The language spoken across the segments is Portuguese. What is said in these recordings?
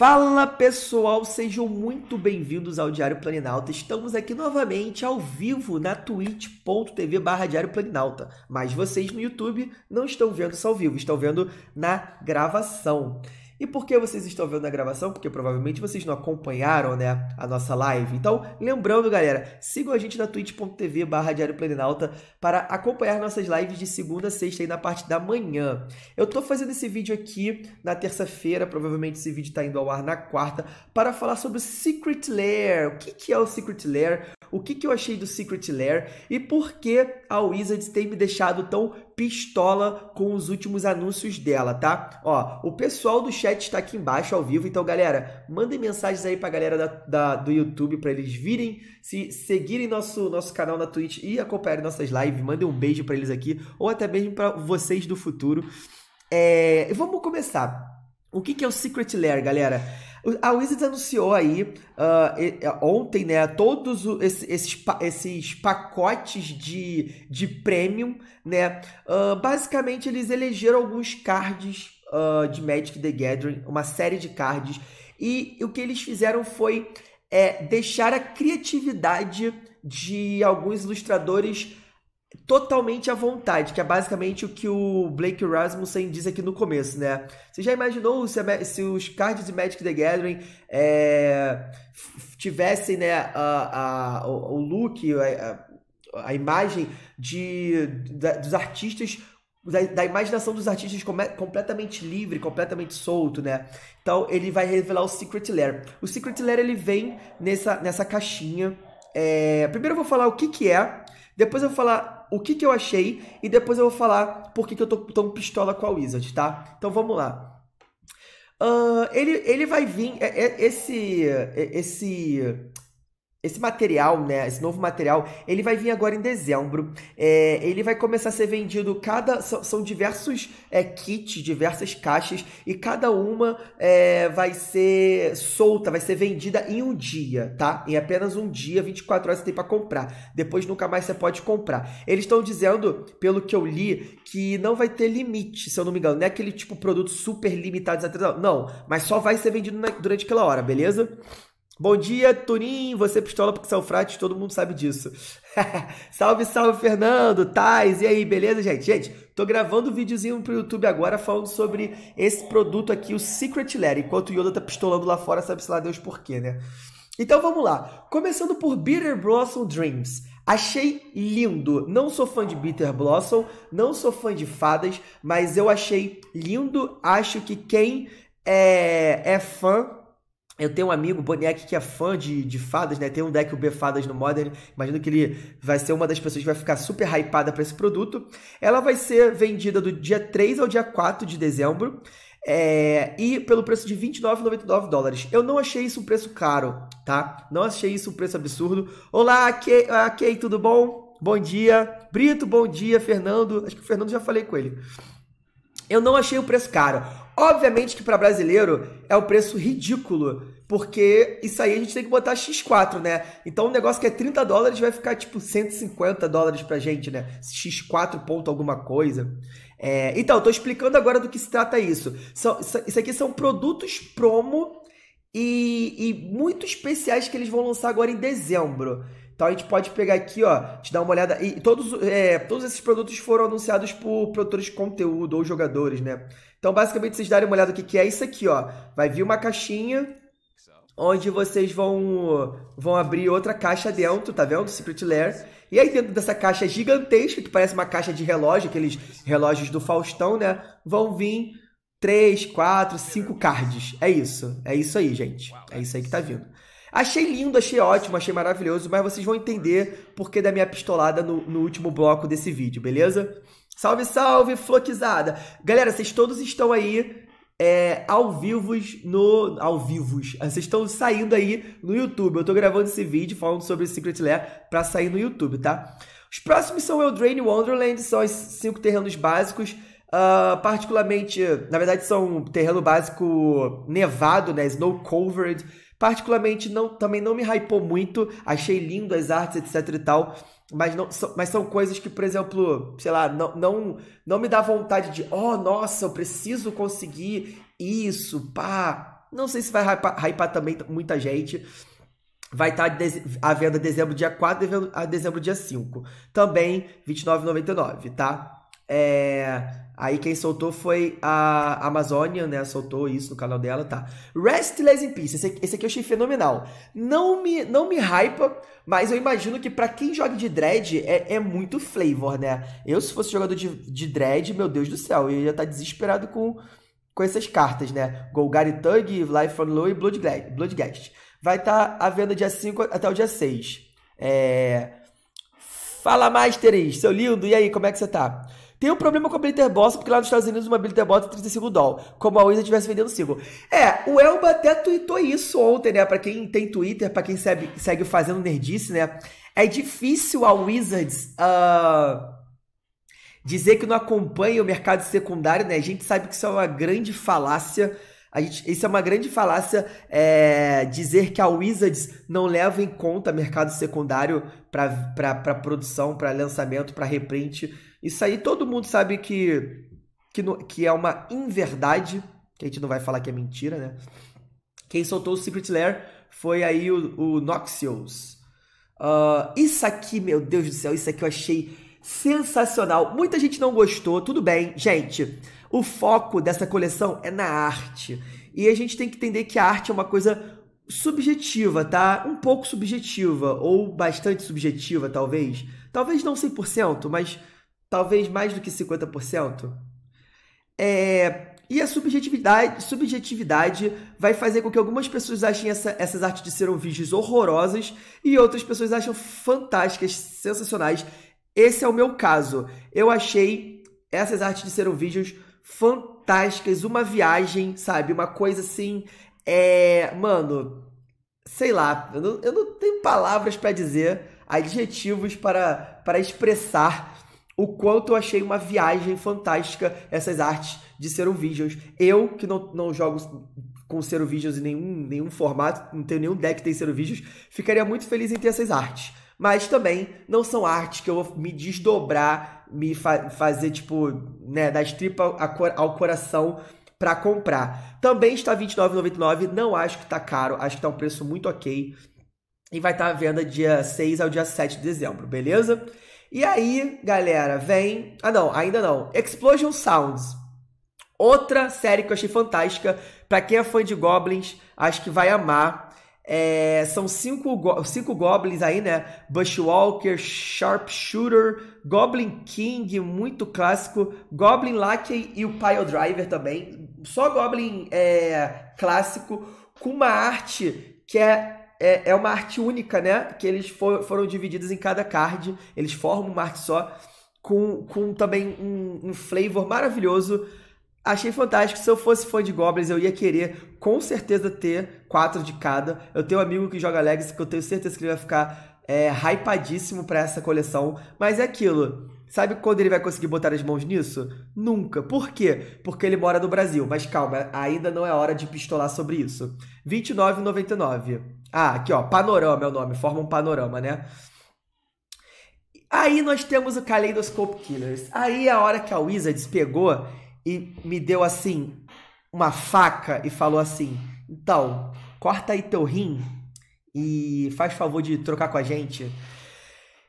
Fala pessoal, sejam muito bem-vindos ao Diário Planinalta. Estamos aqui novamente ao vivo na twitch.tv barra Diário Planinalta. Mas vocês no YouTube não estão vendo isso ao vivo, estão vendo na gravação. E por que vocês estão vendo a gravação? Porque provavelmente vocês não acompanharam né, a nossa live. Então, lembrando, galera, sigam a gente na twitch.tv barra Diário para acompanhar nossas lives de segunda a sexta aí na parte da manhã. Eu tô fazendo esse vídeo aqui na terça-feira, provavelmente esse vídeo está indo ao ar na quarta, para falar sobre o Secret Lair. O que, que é o Secret Lair? O que, que eu achei do Secret Lair? E por que a Wizards tem me deixado tão pistola com os últimos anúncios dela, tá? Ó, o pessoal do chat está aqui embaixo ao vivo, então galera, mandem mensagens aí pra galera da, da do YouTube para eles virem, se seguirem nosso, nosso canal na Twitch e acompanharem nossas lives, mandem um beijo para eles aqui, ou até mesmo para vocês do futuro. É, vamos começar. O que, que é o Secret Lair, galera? A Wizards anunciou aí uh, ontem, né, todos esses, esses pacotes de, de premium, né? Uh, basicamente, eles elegeram alguns cards uh, de Magic the Gathering, uma série de cards, e o que eles fizeram foi é, deixar a criatividade de alguns ilustradores totalmente à vontade, que é basicamente o que o Blake Rasmussen diz aqui no começo, né? Você já imaginou se, a, se os cards de Magic the Gathering é, tivessem né, a, a, o, look, a, a imagem de, da, dos artistas da, da, imaginação dos artistas completamente livre, completamente solto, né? Então ele vai revelar o Secret Lair. O Secret Lair ele vem nessa, nessa caixinha. É... Primeiro eu vou falar o que que é, depois eu vou falar o que, que eu achei e depois eu vou falar por que, que eu tô tão pistola com a Wizard, tá? Então vamos lá. Uh, ele, ele vai vir. É, é, esse, é, esse esse material, né, esse novo material, ele vai vir agora em dezembro. É, ele vai começar a ser vendido cada são, são diversos é, kits, diversas caixas e cada uma é, vai ser solta, vai ser vendida em um dia, tá? Em apenas um dia, 24 horas você tem para comprar. Depois nunca mais você pode comprar. Eles estão dizendo, pelo que eu li, que não vai ter limite, se eu não me engano, não é aquele tipo produto super limitado, não, mas só vai ser vendido na, durante aquela hora, beleza? Bom dia, Turim. Você é pistola porque são é frates, todo mundo sabe disso. salve, salve, Fernando, Tais. E aí, beleza, gente? Gente, tô gravando um videozinho pro YouTube agora falando sobre esse produto aqui, o Secret Lair, enquanto o Yoda tá pistolando lá fora, sabe-se lá Deus porquê, né? Então vamos lá. Começando por Bitter Blossom Dreams. Achei lindo. Não sou fã de Bitter Blossom, não sou fã de fadas, mas eu achei lindo. Acho que quem é, é fã eu tenho um amigo, Boniek, que é fã de, de fadas, né? Tem um deck UB Fadas no Modern. Imagino que ele vai ser uma das pessoas que vai ficar super hypada para esse produto. Ela vai ser vendida do dia 3 ao dia 4 de dezembro. É, e pelo preço de 29,99 dólares. Eu não achei isso um preço caro, tá? Não achei isso um preço absurdo. Olá, Kay, ah, tudo bom? Bom dia. Brito, bom dia. Fernando, acho que o Fernando já falei com ele. Eu não achei o preço caro. Obviamente que para brasileiro é um preço ridículo, porque isso aí a gente tem que botar X4, né? Então um negócio que é 30 dólares vai ficar tipo 150 dólares pra gente, né? X4 ponto alguma coisa. É, então, estou explicando agora do que se trata isso. São, isso aqui são produtos promo e, e muito especiais que eles vão lançar agora em dezembro. Então a gente pode pegar aqui, ó, te dar uma olhada. E todos, é, todos esses produtos foram anunciados por produtores de conteúdo ou jogadores, né? Então, basicamente, vocês darem uma olhada o que, é isso aqui, ó. Vai vir uma caixinha onde vocês vão, vão abrir outra caixa dentro, tá vendo? Secret Lair. E aí dentro dessa caixa gigantesca, que parece uma caixa de relógio, aqueles relógios do Faustão, né? Vão vir três, quatro, cinco cards. É isso. É isso aí, gente. É isso aí que tá vindo. Achei lindo, achei ótimo, achei maravilhoso, mas vocês vão entender porque da minha pistolada no, no último bloco desse vídeo, beleza? Salve, salve, floquizada! Galera, vocês todos estão aí é, ao vivos no. Ao vivos. Vocês estão saindo aí no YouTube. Eu tô gravando esse vídeo falando sobre Secret Lair pra sair no YouTube, tá? Os próximos são Eldraine e Wonderland, são os cinco terrenos básicos. Uh, particularmente, na verdade, são terreno básico nevado, né? Snow covered. Particularmente, não, também não me hypou muito. Achei lindo as artes, etc e tal. Mas, não, mas são coisas que, por exemplo, sei lá, não, não, não me dá vontade de, oh, nossa, eu preciso conseguir isso, pá. Não sei se vai hypar, hypar também muita gente. Vai tá estar à venda dezembro dia 4 a dezembro dia 5. Também R$29,99, tá? É, aí quem soltou foi a Amazônia, né? Soltou isso no canal dela, tá? Restless in Peace. Esse, esse aqui eu achei fenomenal. Não me, não me hypa, mas eu imagino que para quem joga de dread é, é, muito flavor, né? Eu, se fosse jogador de, de dread, meu Deus do céu, eu ia estar tá desesperado com, com essas cartas, né? Golgari Tug, Life on Low e Bloodgast. Blood Vai estar tá à venda dia 5 até o dia 6. É... Fala, Masteris, seu lindo, e aí, como é que você tá? Tem um problema com a Blitter Boss, porque lá nos Estados Unidos uma Blitter Boss é 35 dólares, como a Wizard estivesse vendendo 5. É, o Elba até tweetou isso ontem, né? Pra quem tem Twitter, pra quem segue, segue fazendo nerdice, né? É difícil a Wizards uh, dizer que não acompanha o mercado secundário, né? A gente sabe que isso é uma grande falácia. A gente, isso é uma grande falácia é, dizer que a Wizards não leva em conta mercado secundário para produção, para lançamento, para reprint isso aí todo mundo sabe que, que, no, que é uma inverdade, que a gente não vai falar que é mentira, né? Quem soltou o Secret Lair foi aí o, o Noxious. Uh, isso aqui, meu Deus do céu, isso aqui eu achei sensacional. Muita gente não gostou, tudo bem. Gente, o foco dessa coleção é na arte. E a gente tem que entender que a arte é uma coisa subjetiva, tá? Um pouco subjetiva, ou bastante subjetiva, talvez. Talvez não 100%, mas Talvez mais do que 50%. É, e a subjetividade, subjetividade vai fazer com que algumas pessoas achem essa, essas artes de serão vídeos horrorosas e outras pessoas acham fantásticas, sensacionais. Esse é o meu caso. Eu achei essas artes de serão vídeos fantásticas, uma viagem, sabe? Uma coisa assim. É. Mano, sei lá, eu não, eu não tenho palavras para dizer, adjetivos para, para expressar o quanto eu achei uma viagem fantástica essas artes de Cero Visions. Eu, que não, não jogo com Cero Visions em nenhum, nenhum formato, não tenho nenhum deck que tem Cero Visions, ficaria muito feliz em ter essas artes. Mas também não são artes que eu vou me desdobrar, me fa fazer, tipo, né, da estripa ao coração para comprar. Também está R$29,99, não acho que está caro, acho que está um preço muito ok. E vai estar tá à venda dia 6 ao dia 7 de dezembro, beleza? E aí, galera, vem. Ah, não, ainda não. Explosion Sounds. Outra série que eu achei fantástica. Para quem é fã de Goblins, acho que vai amar. É, são cinco, go cinco Goblins aí, né? Bushwalker, Sharpshooter, Goblin King, muito clássico, Goblin Lackey e o Pile Driver também. Só Goblin é, clássico, com uma arte que é é, é uma arte única, né? Que eles for, foram divididos em cada card, eles formam uma arte só, com, com também um, um flavor maravilhoso. Achei fantástico. Se eu fosse fã de Goblins, eu ia querer com certeza ter quatro de cada. Eu tenho um amigo que joga Legacy, que eu tenho certeza que ele vai ficar é, hypadíssimo para essa coleção. Mas é aquilo. Sabe quando ele vai conseguir botar as mãos nisso? Nunca. Por quê? Porque ele mora no Brasil. Mas calma, ainda não é hora de pistolar sobre isso. R$29,99. 29,99. Ah, aqui ó, Panorama é o nome, forma um panorama, né? Aí nós temos o Kaleidoscope Killers. Aí é a hora que a Wizards pegou e me deu assim uma faca e falou assim: "Então, corta aí teu rim e faz favor de trocar com a gente".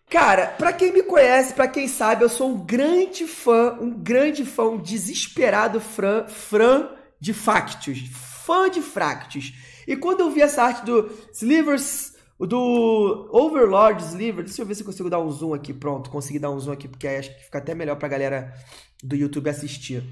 Cara, para quem me conhece, para quem sabe, eu sou um grande fã, um grande fã, um desesperado fã, fã de Fractus, fã de Fractus. E quando eu vi essa arte do Slivers, do Overlord Sliver, deixa eu ver se eu consigo dar um zoom aqui, pronto, consegui dar um zoom aqui, porque aí acho que fica até melhor pra galera do YouTube assistir.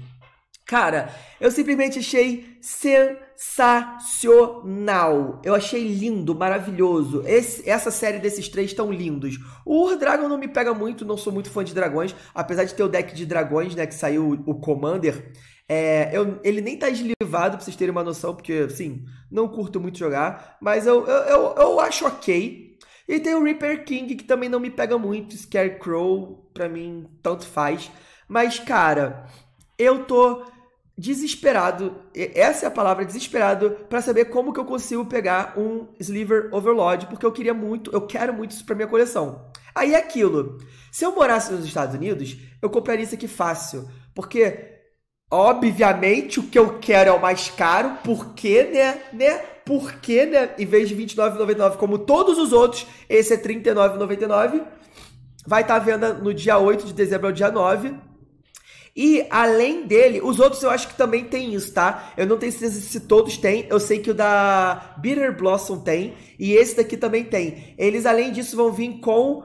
Cara, eu simplesmente achei sensacional. Eu achei lindo, maravilhoso. Esse, essa série desses três tão lindos. O Ur Dragon não me pega muito, não sou muito fã de dragões. Apesar de ter o deck de dragões, né? Que saiu o Commander. É, eu, ele nem tá eslevado pra vocês terem uma noção, porque, assim, não curto muito jogar, mas eu, eu, eu, eu acho ok. E tem o Reaper King, que também não me pega muito, Scarecrow, pra mim, tanto faz. Mas, cara, eu tô desesperado, essa é a palavra, desesperado, para saber como que eu consigo pegar um Sliver Overlord, porque eu queria muito, eu quero muito isso pra minha coleção. Aí é aquilo, se eu morasse nos Estados Unidos, eu compraria isso aqui fácil, porque Obviamente, o que eu quero é o mais caro, porque, né, né? Porque, né, em vez de R$29,99, como todos os outros, esse é R$39,99. Vai estar tá à venda no dia 8 de dezembro ao dia 9. E além dele, os outros eu acho que também tem isso, tá? Eu não tenho certeza se todos têm. Eu sei que o da Bitter Blossom tem. E esse daqui também tem. Eles, além disso, vão vir com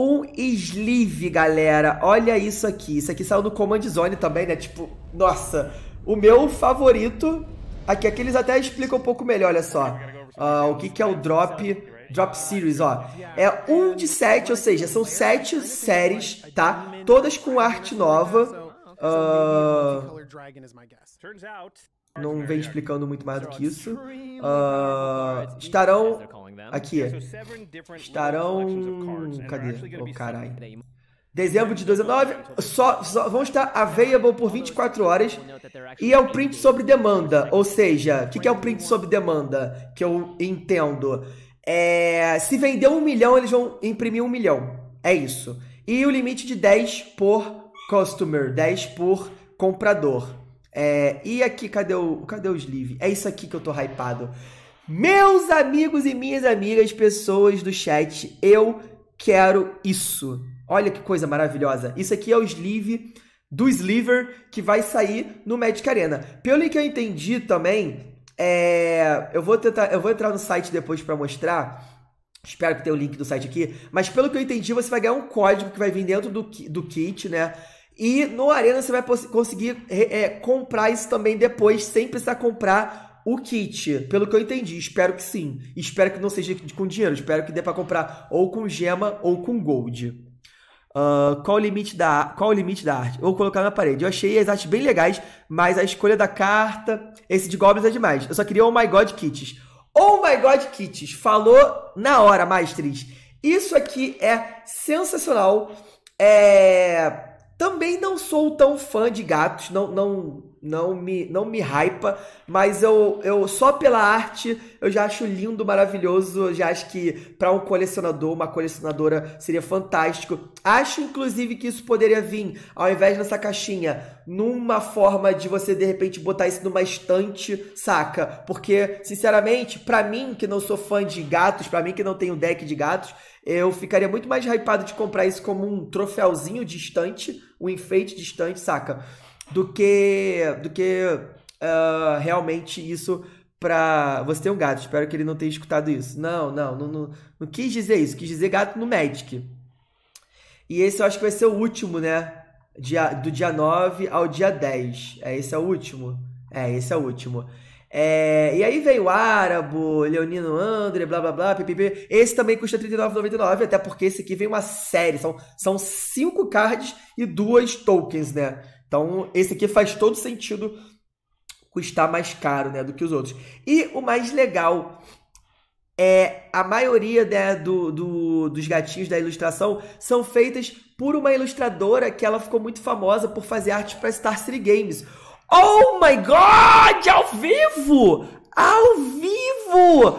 um sleeve, galera. Olha isso aqui. Isso aqui saiu do Command Zone também, né? Tipo, nossa. O meu favorito. Aqui, aqui eles até explicam um pouco melhor, olha só. Uh, o que, que é o drop. Drop Series, ó. É um de sete, ou seja, são sete séries, tá? Todas com arte nova. Uh, não vem explicando muito mais do que isso. Uh, estarão Aqui Estarão. Cadê? Oh, caralho. Dezembro de 2019, só, só vão estar available por 24 horas. E é o print sobre demanda. Ou seja, o que, que é o print sobre demanda? Que eu entendo. É, se vender um milhão, eles vão imprimir um milhão. É isso. E o limite de 10 por customer, 10 por comprador. É, e aqui, cadê o, cadê o sleeve? É isso aqui que eu tô hypado. Meus amigos e minhas amigas, pessoas do chat, eu quero isso. Olha que coisa maravilhosa. Isso aqui é o sleeve do Sliver que vai sair no Magic Arena. Pelo que eu entendi também, é... eu vou tentar, eu vou entrar no site depois para mostrar. Espero que tenha o link do site aqui. Mas pelo que eu entendi, você vai ganhar um código que vai vir dentro do, do kit, né? E no Arena você vai conseguir é, comprar isso também depois, sem precisar comprar o kit, pelo que eu entendi, espero que sim. Espero que não seja com dinheiro, espero que dê para comprar ou com gema ou com gold. Uh, qual, o limite da, qual o limite da arte? Vou colocar na parede. Eu achei as artes bem legais, mas a escolha da carta, esse de Goblins é demais. Eu só queria Oh My God Kits. Oh My God Kits, falou na hora, Maestris. Isso aqui é sensacional. É... Também não sou tão fã de gatos, não, não, não me não me hypa, mas eu, eu só pela arte eu já acho lindo, maravilhoso, já acho que para um colecionador, uma colecionadora seria fantástico. Acho inclusive que isso poderia vir ao invés dessa caixinha, numa forma de você de repente botar isso numa estante, saca? Porque sinceramente, para mim que não sou fã de gatos, para mim que não tenho deck de gatos, eu ficaria muito mais hypado de comprar isso como um troféuzinho de estante um enfeite de estante saca? do que do que uh, realmente isso pra você ter um gato. Espero que ele não tenha escutado isso. Não, não, não, não, não quis dizer isso. Quis dizer gato no Magic. E esse eu acho que vai ser o último, né? Dia, do dia 9 ao dia 10. É, esse é o último. É, esse é o último. É, e aí veio o Árabo, Leonino André, blá blá blá, ppp. Esse também custa R$39,99, até porque esse aqui vem uma série. São, são cinco cards e duas tokens, né? Então, esse aqui faz todo sentido custar mais caro né, do que os outros. E o mais legal é a maioria né, do, do, dos gatinhos da ilustração são feitas por uma ilustradora que ela ficou muito famosa por fazer arte para Star City Games. Oh my god! Ao vivo! Ao vivo!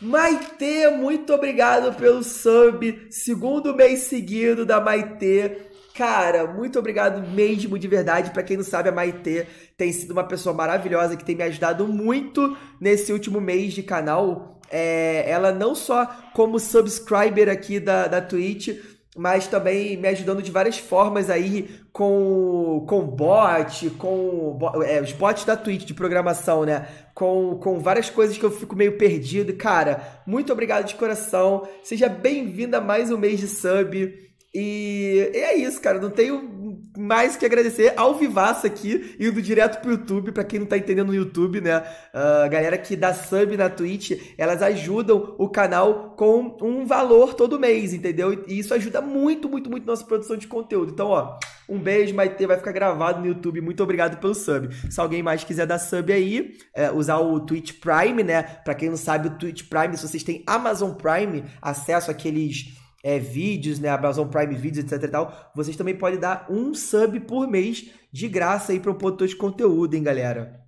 Maite, muito obrigado pelo sub. Segundo mês seguido da Maite. Cara, muito obrigado mesmo de verdade. Para quem não sabe, a Maite tem sido uma pessoa maravilhosa que tem me ajudado muito nesse último mês de canal. É, ela não só como subscriber aqui da, da Twitch, mas também me ajudando de várias formas aí com, com bot, com é, os bots da Twitch de programação, né? Com, com várias coisas que eu fico meio perdido. Cara, muito obrigado de coração. Seja bem-vinda a mais um mês de sub. E, é isso, cara. Não tenho mais que agradecer ao Vivaço aqui, indo direto pro YouTube, para quem não tá entendendo no YouTube, né? A uh, galera que dá sub na Twitch, elas ajudam o canal com um valor todo mês, entendeu? E isso ajuda muito, muito, muito nossa produção de conteúdo. Então, ó, um beijo, Maite, vai ficar gravado no YouTube. Muito obrigado pelo sub. Se alguém mais quiser dar sub aí, é, usar o Twitch Prime, né? Pra quem não sabe, o Twitch Prime, se vocês têm Amazon Prime, acesso àqueles é, vídeos, né, Amazon Prime Videos, etc e tal, vocês também podem dar um sub por mês de graça aí para o produtor de conteúdo, hein, galera.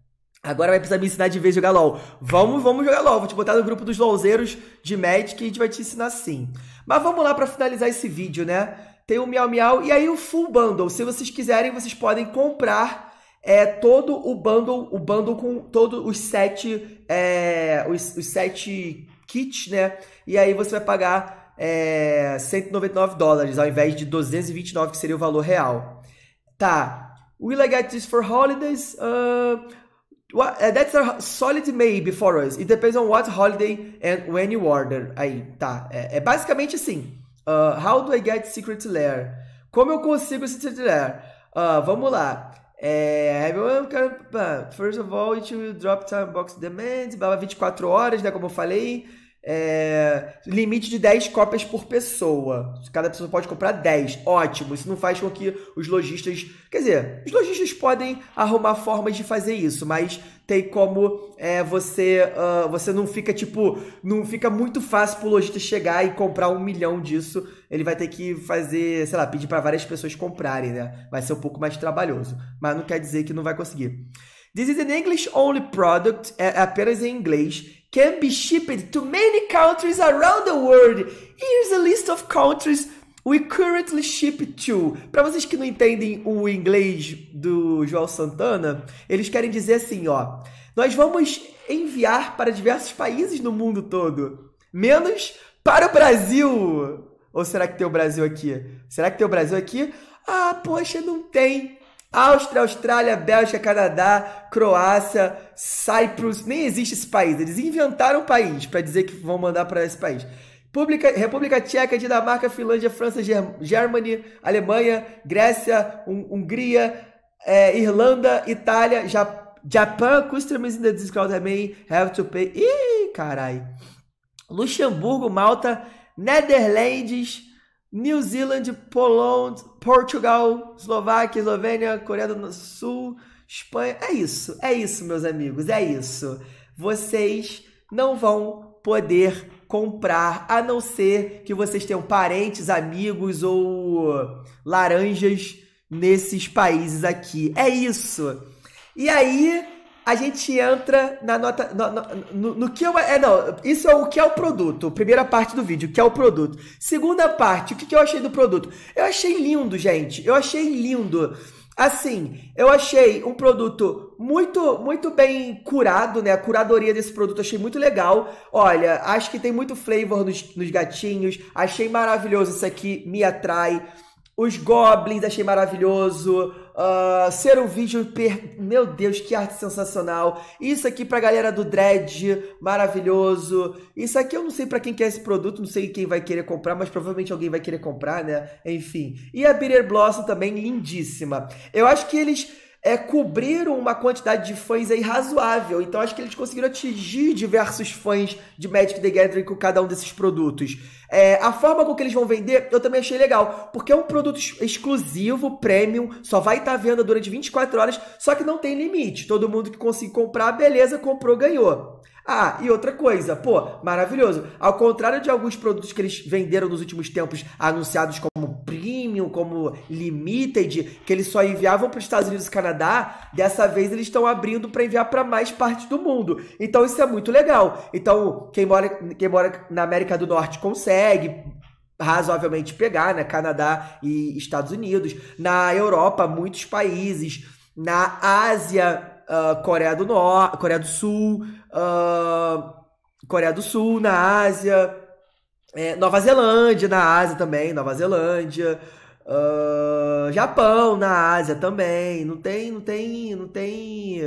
Agora vai precisar me ensinar de vez jogar LOL. Vamos, vamos jogar LOL. Vou te botar no grupo dos LOLzeiros de Magic e a gente vai te ensinar sim. Mas vamos lá para finalizar esse vídeo, né? Tem o Miau Miau e aí o Full Bundle. Se vocês quiserem, vocês podem comprar é, todo o bundle, o bundle com todos os sete, é, os, os sete kits, né? E aí você vai pagar é, 199 dólares ao invés de 229 que seria o valor real. Tá. Will I get this for holidays? Uh, what, uh, that's a solid maybe for us. It depends on what holiday and when you order. Aí, tá. É, é basicamente assim. Uh, how do I get secret lair? Como eu consigo secret lair? Uh, vamos lá. É, uh, first of all, it will drop time box demand, 24 horas, né? Como eu falei. É, limite de 10 cópias por pessoa. Cada pessoa pode comprar 10. Ótimo. Isso não faz com que os lojistas. Quer dizer, os lojistas podem arrumar formas de fazer isso, mas tem como é, você. Uh, você não fica, tipo. Não fica muito fácil pro lojista chegar e comprar um milhão disso. Ele vai ter que fazer, sei lá, pedir para várias pessoas comprarem, né? Vai ser um pouco mais trabalhoso. Mas não quer dizer que não vai conseguir. This is an English only product, é, é apenas em inglês can be shipped to many countries around the world. Here's a list of countries we currently ship to. Para vocês que não entendem o inglês do João Santana, eles querem dizer assim, ó: Nós vamos enviar para diversos países no mundo todo, menos para o Brasil. Ou será que tem o Brasil aqui? Será que tem o Brasil aqui? Ah, poxa, não tem. Áustria, Austrália, Bélgica, Canadá, Croácia, Cyprus, nem existe esse país. Eles inventaram o país para dizer que vão mandar para esse país. República, República Tcheca, Dinamarca, Finlândia, França, Germany, Alemanha, Grécia, Hungria, é, Irlanda, Itália, ja Japan, customers in the discount também, have to pay. Ih, carai. Luxemburgo, Malta, Netherlands, New Zealand, Polônia, Portugal, Eslováquia, Eslovênia, Coreia do Sul, Espanha. É isso, é isso, meus amigos, é isso. Vocês não vão poder comprar, a não ser que vocês tenham parentes, amigos ou laranjas nesses países aqui. É isso. E aí, a gente entra na nota. No, no, no, que eu. É, não. Isso é o que é o produto. Primeira parte do vídeo, o que é o produto. Segunda parte, o que, que eu achei do produto? Eu achei lindo, gente. Eu achei lindo. Assim, eu achei um produto muito muito bem curado, né? A curadoria desse produto achei muito legal. Olha, acho que tem muito flavor nos, nos gatinhos. Achei maravilhoso isso aqui, me atrai. Os goblins achei maravilhoso. Uh, ser um vídeo. Per... Meu Deus, que arte sensacional! Isso aqui pra galera do Dread, maravilhoso. Isso aqui eu não sei para quem quer é esse produto, não sei quem vai querer comprar, mas provavelmente alguém vai querer comprar, né? Enfim. E a Bitter Blossom também, lindíssima. Eu acho que eles é, cobriram uma quantidade de fãs aí razoável. Então acho que eles conseguiram atingir diversos fãs de Magic the Gathering com cada um desses produtos. É, a forma com que eles vão vender, eu também achei legal, porque é um produto exclusivo, premium, só vai estar tá à venda durante 24 horas, só que não tem limite. Todo mundo que conseguir comprar, beleza, comprou, ganhou. Ah, e outra coisa, pô, maravilhoso. Ao contrário de alguns produtos que eles venderam nos últimos tempos, anunciados como caminho, como limited, que eles só enviavam para os Estados Unidos e Canadá, dessa vez eles estão abrindo para enviar para mais partes do mundo. Então isso é muito legal. Então, quem mora, quem mora na América do Norte consegue razoavelmente pegar, né? Canadá e Estados Unidos. Na Europa, muitos países. Na Ásia, uh, Coreia do Norte, Coreia do Sul, uh, Coreia do Sul, na Ásia, é, Nova Zelândia, na Ásia também, Nova Zelândia. Uh, Japão, na Ásia também. Não tem, não tem, não tem,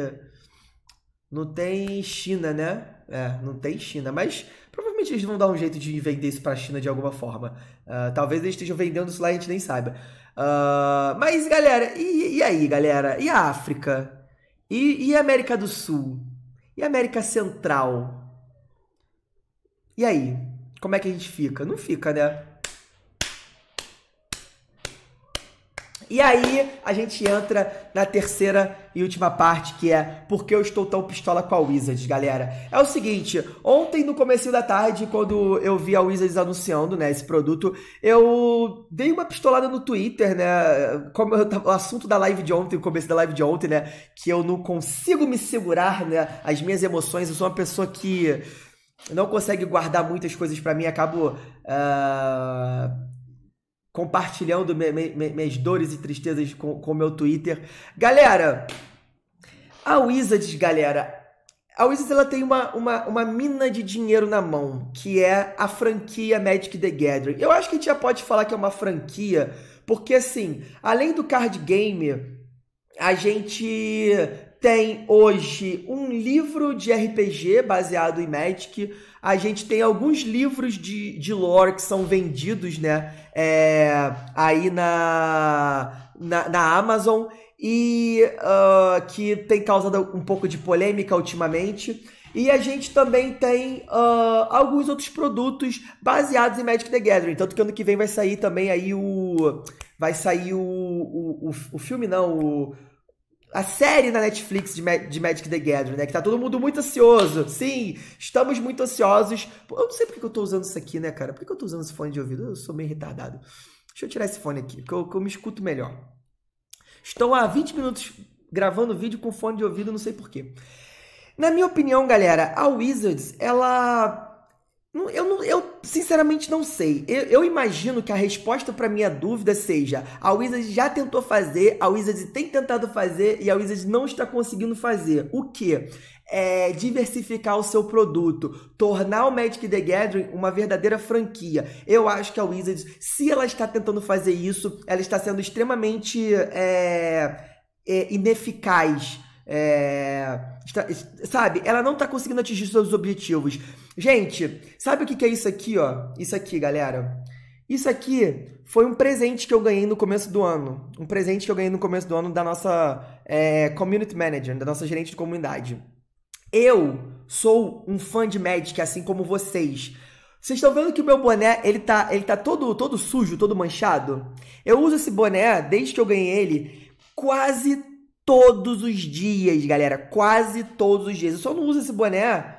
não tem China, né? É, não tem China, mas provavelmente eles vão dar um jeito de vender isso para a China de alguma forma. Uh, talvez eles estejam vendendo isso lá e a gente nem saiba. Uh, mas galera, e, e, aí, galera? E a África? E, e a América do Sul? E a América Central? E aí? Como é que a gente fica? Não fica, né? E aí a gente entra na terceira e última parte, que é por que eu estou tão pistola com a Wizards, galera. É o seguinte, ontem no começo da tarde, quando eu vi a Wizards anunciando, né, esse produto, eu dei uma pistolada no Twitter, né, como eu, o assunto da live de ontem, o começo da live de ontem, né, que eu não consigo me segurar, né, as minhas emoções, eu sou uma pessoa que não consegue guardar muitas coisas para mim, acabo uh, compartilhando me, me, minhas dores e tristezas com o meu Twitter. Galera, a Wizards, galera, a Wizards ela tem uma, uma, uma mina de dinheiro na mão, que é a franquia Magic the Gathering. Eu acho que a gente já pode falar que é uma franquia, porque assim, além do card game, a gente tem hoje um livro de RPG baseado em Magic a gente tem alguns livros de, de lore que são vendidos, né? É, aí na, na, na, Amazon e uh, que tem causado um pouco de polêmica ultimamente. E a gente também tem uh, alguns outros produtos baseados em Magic the Gathering. Tanto que ano que vem vai sair também aí o. Vai sair o. O, o, o filme, não, o a série na Netflix de, Magic the Gathering, né? Que tá todo mundo muito ansioso. Sim, estamos muito ansiosos. Eu não sei porque que eu tô usando isso aqui, né, cara? Por que, que eu tô usando esse fone de ouvido? Eu sou meio retardado. Deixa eu tirar esse fone aqui, que eu, que eu me escuto melhor. Estou há 20 minutos gravando vídeo com fone de ouvido, não sei porquê. Na minha opinião, galera, a Wizards, ela eu, não, eu sinceramente não sei. Eu, eu imagino que a resposta para minha dúvida seja: a Wizards já tentou fazer, a Wizards tem tentado fazer e a Wizards não está conseguindo fazer. O que? É diversificar o seu produto, tornar o Magic the Gathering uma verdadeira franquia. Eu acho que a Wizards, se ela está tentando fazer isso, ela está sendo extremamente é, é, ineficaz é, está, sabe, ela não está conseguindo atingir seus objetivos. Gente, sabe o que, que é isso aqui, ó? Isso aqui, galera. Isso aqui foi um presente que eu ganhei no começo do ano. Um presente que eu ganhei no começo do ano da nossa é, community manager, da nossa gerente de comunidade. Eu sou um fã de Magic, assim como vocês. Vocês estão vendo que o meu boné, ele tá, ele tá todo, todo sujo, todo manchado? Eu uso esse boné, desde que eu ganhei ele, quase todos os dias, galera. Quase todos os dias. Eu só não uso esse boné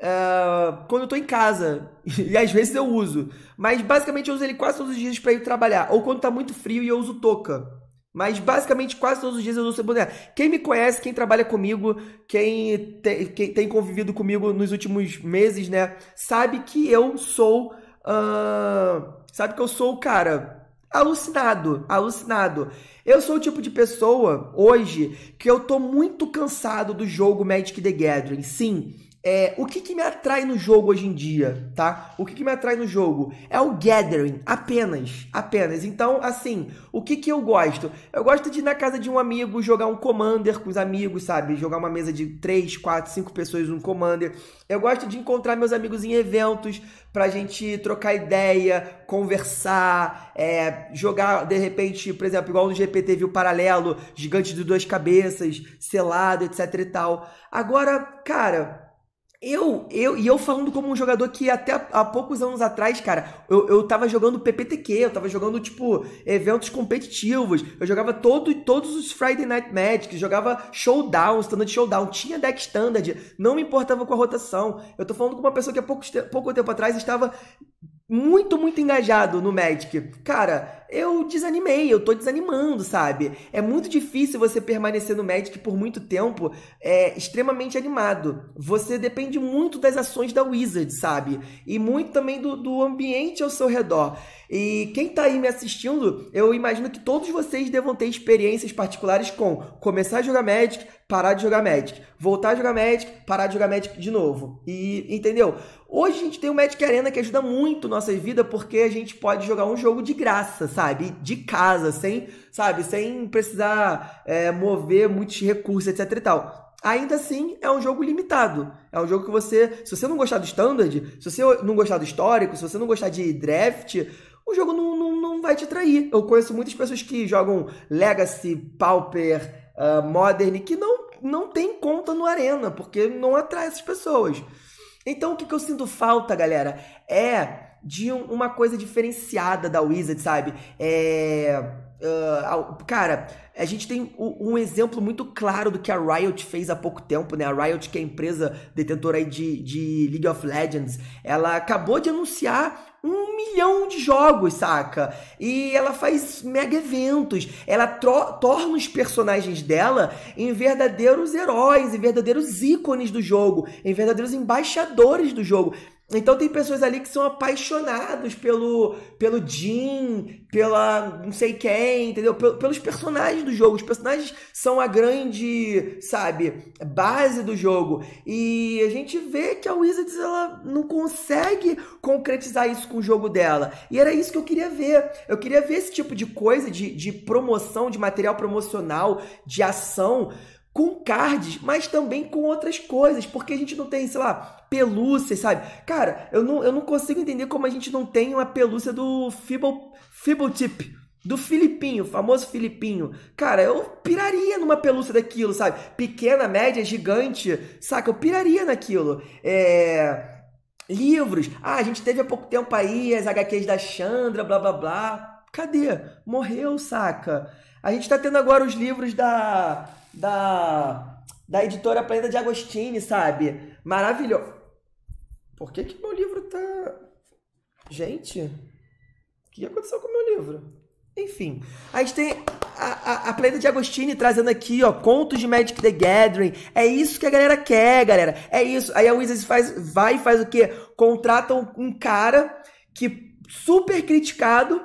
uh, quando eu tô em casa. E às vezes eu uso. Mas basicamente eu uso ele quase todos os dias para ir trabalhar. Ou quando tá muito frio e eu uso touca. Mas basicamente quase todos os dias eu uso esse boné. Quem me conhece, quem trabalha comigo, quem, te, quem tem convivido comigo nos últimos meses, né? Sabe que eu sou. Uh, sabe que eu sou o cara alucinado, alucinado. Eu sou o tipo de pessoa hoje que eu tô muito cansado do jogo Magic the Gathering. Sim, é, o que, que, me atrai no jogo hoje em dia, tá? O que, que, me atrai no jogo é o gathering, apenas, apenas. Então, assim, o que, que eu gosto? Eu gosto de ir na casa de um amigo jogar um commander com os amigos, sabe? Jogar uma mesa de 3, 4, 5 pessoas um commander. Eu gosto de encontrar meus amigos em eventos pra gente trocar ideia, conversar, é, jogar, de repente, por exemplo, igual no GP teve o paralelo, gigante de duas cabeças, selado, etc e tal. Agora, cara eu, eu, e eu falando como um jogador que até há poucos anos atrás, cara, eu, eu tava jogando PPTQ, eu tava jogando, tipo, eventos competitivos, eu jogava todo, todos os Friday Night Magic, jogava Showdown, Standard Showdown, tinha deck Standard, não me importava com a rotação. Eu tô falando com uma pessoa que há pouco, pouco tempo atrás estava muito, muito engajado no Magic. Cara, eu desanimei, eu tô desanimando, sabe? É muito difícil você permanecer no Magic por muito tempo é, extremamente animado. Você depende muito das ações da Wizard, sabe? E muito também do, do ambiente ao seu redor. E quem tá aí me assistindo, eu imagino que todos vocês devam ter experiências particulares com começar a jogar Magic, parar de jogar Magic, voltar a jogar Magic, parar de jogar Magic de novo. E entendeu? Hoje a gente tem o Magic Arena que ajuda muito nossas vidas, porque a gente pode jogar um jogo de graça, sabe? De casa, sem, sabe, sem precisar é, mover muitos recursos, etc e tal ainda assim é um jogo limitado. É um jogo que você, se você não gostar do standard, se você não gostar do histórico, se você não gostar de draft, o jogo não, não, não vai te atrair. Eu conheço muitas pessoas que jogam Legacy, Pauper, uh, Modern, que não, não tem conta no Arena, porque não atrai essas pessoas. Então, o que, que eu sinto falta, galera, é de um, uma coisa diferenciada da Wizard, sabe? É. Uh, cara, a gente tem um exemplo muito claro do que a Riot fez há pouco tempo, né? A Riot, que é a empresa detentora aí de, de League of Legends, ela acabou de anunciar um milhão de jogos, saca? E ela faz mega eventos. Ela torna os personagens dela em verdadeiros heróis, em verdadeiros ícones do jogo, em verdadeiros embaixadores do jogo. Então tem pessoas ali que são apaixonados pelo pelo Jim, pela não sei quem, entendeu? Pelos personagens do jogo. Os personagens são a grande, sabe, base do jogo. E a gente vê que a Wizards ela não consegue concretizar isso com o jogo dela. E era isso que eu queria ver. Eu queria ver esse tipo de coisa de, de promoção, de material promocional, de ação com cards, mas também com outras coisas, porque a gente não tem, sei lá, pelúcia, sabe? Cara, eu não, eu não consigo entender como a gente não tem uma pelúcia do Fibble, Fibble Tip. Do Filipinho, famoso Filipinho. Cara, eu piraria numa pelúcia daquilo, sabe? Pequena, média, gigante. Saca? Eu piraria naquilo. É. Livros. Ah, a gente teve há pouco tempo aí as HQs da Chandra, blá blá blá. Cadê? Morreu, saca? A gente tá tendo agora os livros da. da. da editora Planeta de Agostini, sabe? Maravilhoso por que que meu livro tá... Gente, o que aconteceu com o meu livro? Enfim, a gente tem a, a, a plena de Agostini trazendo aqui, ó, contos de Magic the Gathering. É isso que a galera quer, galera. É isso. Aí a Wizards faz, vai e faz o quê? contrata um cara que super criticado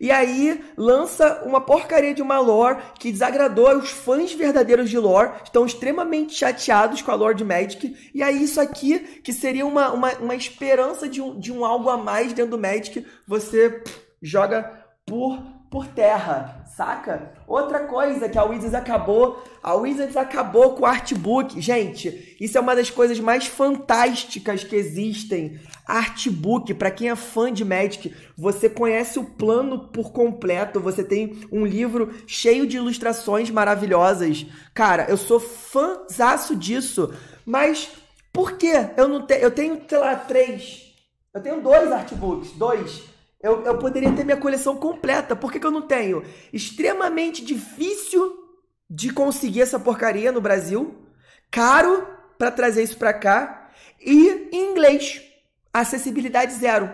e aí lança uma porcaria de uma lore que desagradou os fãs verdadeiros de lore, estão extremamente chateados com a lore de Magic. E aí isso aqui, que seria uma, uma, uma esperança de um, de um algo a mais dentro do Magic, você pff, joga por por terra, saca? Outra coisa que a Wizards acabou, a Wizards acabou com o artbook. Gente, isso é uma das coisas mais fantásticas que existem. Artbook, para quem é fã de Magic, você conhece o plano por completo, você tem um livro cheio de ilustrações maravilhosas. Cara, eu sou fãzaço disso, mas por que eu não tenho, eu tenho, sei lá, três, eu tenho dois artbooks, dois eu, eu poderia ter minha coleção completa. Por que, que eu não tenho? Extremamente difícil de conseguir essa porcaria no Brasil. Caro para trazer isso para cá. E em inglês. Acessibilidade zero.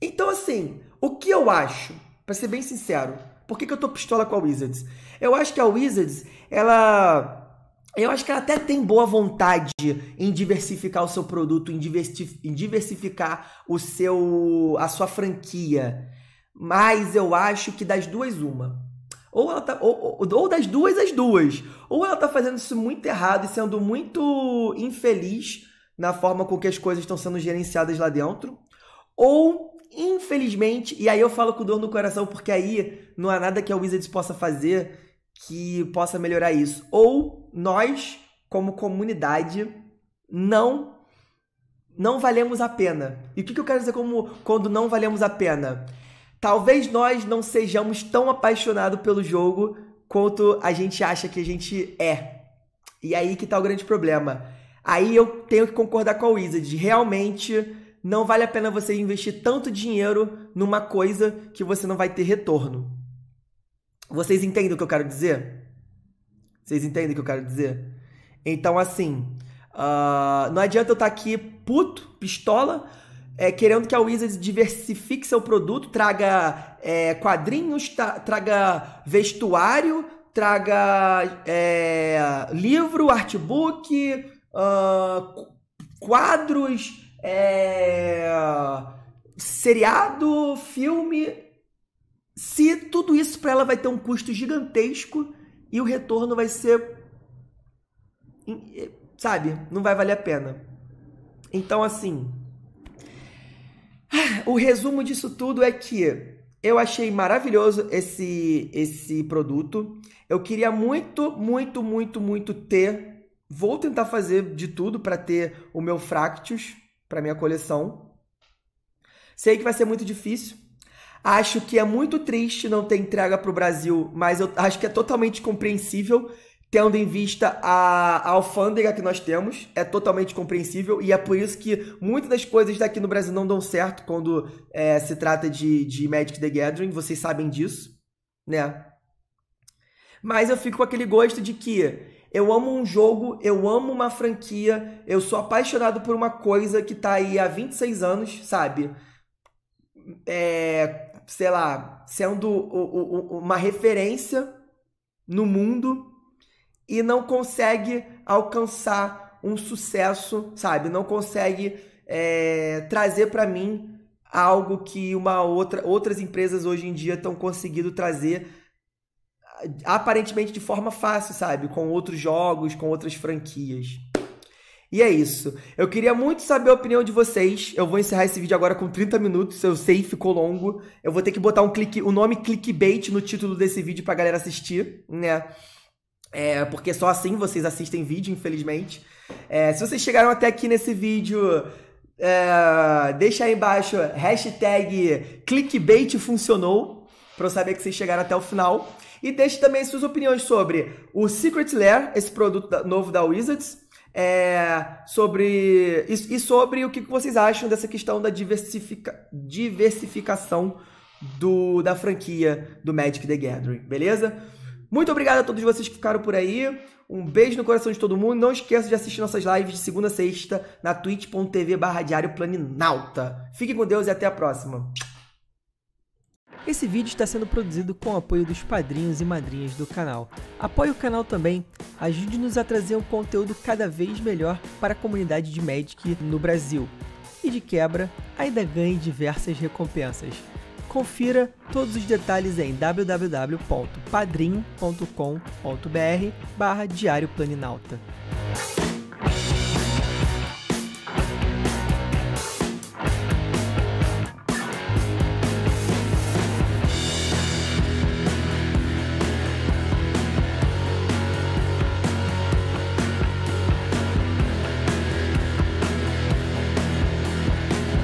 Então, assim, o que eu acho? Para ser bem sincero, por que, que eu tô pistola com a Wizards? Eu acho que a Wizards, ela eu acho que ela até tem boa vontade em diversificar o seu produto, em, diversificar o seu a sua franquia. Mas eu acho que das duas, uma. Ou, ela tá, ou, ou, ou das duas, as duas. Ou ela tá fazendo isso muito errado e sendo muito infeliz na forma com que as coisas estão sendo gerenciadas lá dentro. Ou, infelizmente, e aí eu falo com dor no coração, porque aí não há nada que a Wizards possa fazer que possa melhorar isso. Ou nós, como comunidade, não não valemos a pena. E o que, eu quero dizer como quando não valemos a pena? Talvez nós não sejamos tão apaixonados pelo jogo quanto a gente acha que a gente é. E aí que tá o grande problema. Aí eu tenho que concordar com a Wizard. Realmente não vale a pena você investir tanto dinheiro numa coisa que você não vai ter retorno. Vocês entendem o que eu quero dizer? Vocês entendem o que eu quero dizer? Então, assim, uh, não adianta eu estar tá aqui puto, pistola, é, querendo que a Wizards diversifique seu produto, traga é, quadrinhos, traga vestuário, traga é, livro, artbook, uh, quadros, é, seriado, filme se tudo isso para ela vai ter um custo gigantesco e o retorno vai ser. Eh, sabe? Não vai valer a pena. Então, assim. O resumo disso tudo é que eu achei maravilhoso esse, esse produto. Eu queria muito, muito, muito, muito ter. Vou tentar fazer de tudo para ter o meu Fractus para minha coleção. Sei que vai ser muito difícil, Acho que é muito triste não ter entrega para o Brasil, mas eu acho que é totalmente compreensível, tendo em vista a, a alfândega que nós temos. É totalmente compreensível e é por isso que muitas das coisas daqui no Brasil não dão certo quando é, se trata de, de Magic the Gathering. Vocês sabem disso, né? Mas eu fico com aquele gosto de que eu amo um jogo, eu amo uma franquia, eu sou apaixonado por uma coisa que tá aí há 26 anos, sabe? é, sei lá, sendo uma referência no mundo e não consegue alcançar um sucesso, sabe? Não consegue é, trazer para mim algo que uma outra, outras empresas hoje em dia estão conseguindo trazer aparentemente de forma fácil, sabe? Com outros jogos, com outras franquias. E é isso. Eu queria muito saber a opinião de vocês. Eu vou encerrar esse vídeo agora com 30 minutos. Eu sei, ficou longo. Eu vou ter que botar um clique, o nome clickbait no título desse vídeo pra galera assistir, né? É, porque só assim vocês assistem vídeo, infelizmente. É, se vocês chegaram até aqui nesse vídeo, é, deixa aí embaixo hashtag clickbait funcionou pra eu saber que vocês chegaram até o final. E deixe também suas opiniões sobre o Secret Lair, esse produto novo da Wizards é, sobre e, e, sobre o que vocês acham dessa questão da diversifica, diversificação do, da franquia do Magic the Gathering, beleza? Muito obrigado a todos vocês que ficaram por aí. Um beijo no coração de todo mundo. Não esqueça de assistir nossas lives de segunda a sexta na twitch.tv diário planinalta. Fiquem com Deus e até a próxima. Esse vídeo está sendo produzido com o apoio dos padrinhos e madrinhas do canal. Apoie o canal também, ajude-nos a trazer um conteúdo cada vez melhor para a comunidade de Magic no Brasil. E de quebra, ainda ganhe diversas recompensas. Confira todos os detalhes em www.padrim.com.br barra Diário Planinauta.